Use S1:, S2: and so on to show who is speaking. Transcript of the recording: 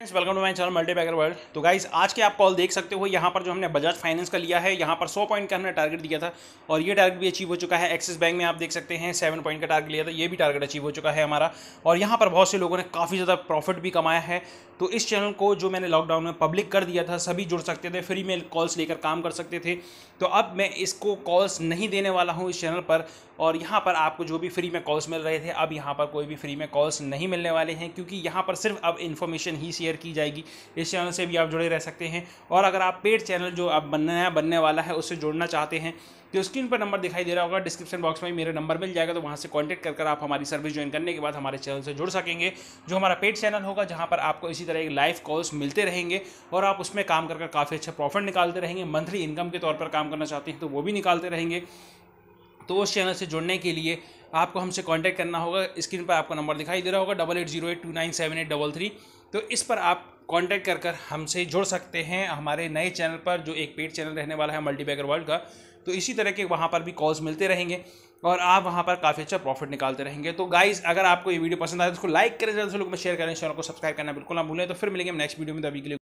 S1: friends welcome to my channel multi bagger world तो guys आज के आप कॉल देख सकते हो यहाँ पर जो हमने बजाज फाइनेंस का लिया है यहाँ पर 100 पॉइंट का हमने टारगेट दिया था और ये टारगेट भी अचीव हो चुका है एक्सिस बैंक में आप देख सकते हैं 7 पॉइंट का टारगेट लिया था ये भी टारगेट अचीव हो चुका है हमारा और यहाँ पर बहुत से लोगों ने काफ़ी ज़्यादा प्रॉफिट भी कमाया है तो इस चैनल को जो मैंने लॉकडाउन में पब्लिक कर दिया था सभी जुड़ सकते थे फ्री में कॉल्स लेकर काम कर सकते थे तो अब मैं इसको कॉल्स नहीं देने वाला हूँ इस चैनल पर और यहाँ पर आपको जो भी फ्री में कॉल्स मिल रहे थे अब यहाँ पर कोई भी फ्री में कॉल्स नहीं मिलने वाले हैं क्योंकि यहाँ पर सिर्फ अब इन्फॉर्मेशन ही शेयर की जाएगी इस चैनल से भी आप जुड़े रह सकते हैं और अगर आप पेड चैनल जो आप बनना बनने वाला है उससे जुड़ना चाहते हैं तो स्क्रीन पर नंबर दिखाई दे रहा होगा डिस्क्रिप्शन बॉक्स में मेरा नंबर मिल जाएगा तो वहाँ से कॉन्टैक्ट कर, आप हमारी सर्विस ज्वाइन करने के बाद हमारे चैनल से जुड़ सकेंगे जो हमारा पेड चैनल होगा जहाँ पर आपको इसी तरह के लाइव कॉल्स मिलते रहेंगे और आप उसमें काम कर काफ़ी अच्छा प्रॉफिट निकालते रहेंगे मंथली इनकम के तौर पर काम करना चाहते हैं तो वो भी निकालते रहेंगे तो उस चैनल से जुड़ने के लिए आपको हमसे कांटेक्ट करना होगा स्क्रीन पर आपका नंबर दिखाई दे रहा होगा double eight zero eight two nine seven eight double three तो इस पर आप कांटेक्ट कर कर हमसे जुड़ सकते हैं हमारे नए चैनल पर जो एक पेड चैनल रहने वाला है मल्टीबैगर वर्ल्ड का तो इसी तरह के वहाँ पर भी कॉल्स मिलते रहेंगे और आप वहाँ पर काफ़ी अच्छा प्रॉफिट निकालते रहेंगे तो गाइज अगर आपको ये वीडियो पसंद आए तो उसको लाइक करें ज़्यादा से लोग में शेयर करें चैनल को सब्सक्राइब करना बिल्कुल ना भूलें तो फिर मिलेंगे नेक्स्ट वीडियो में तभी के लिए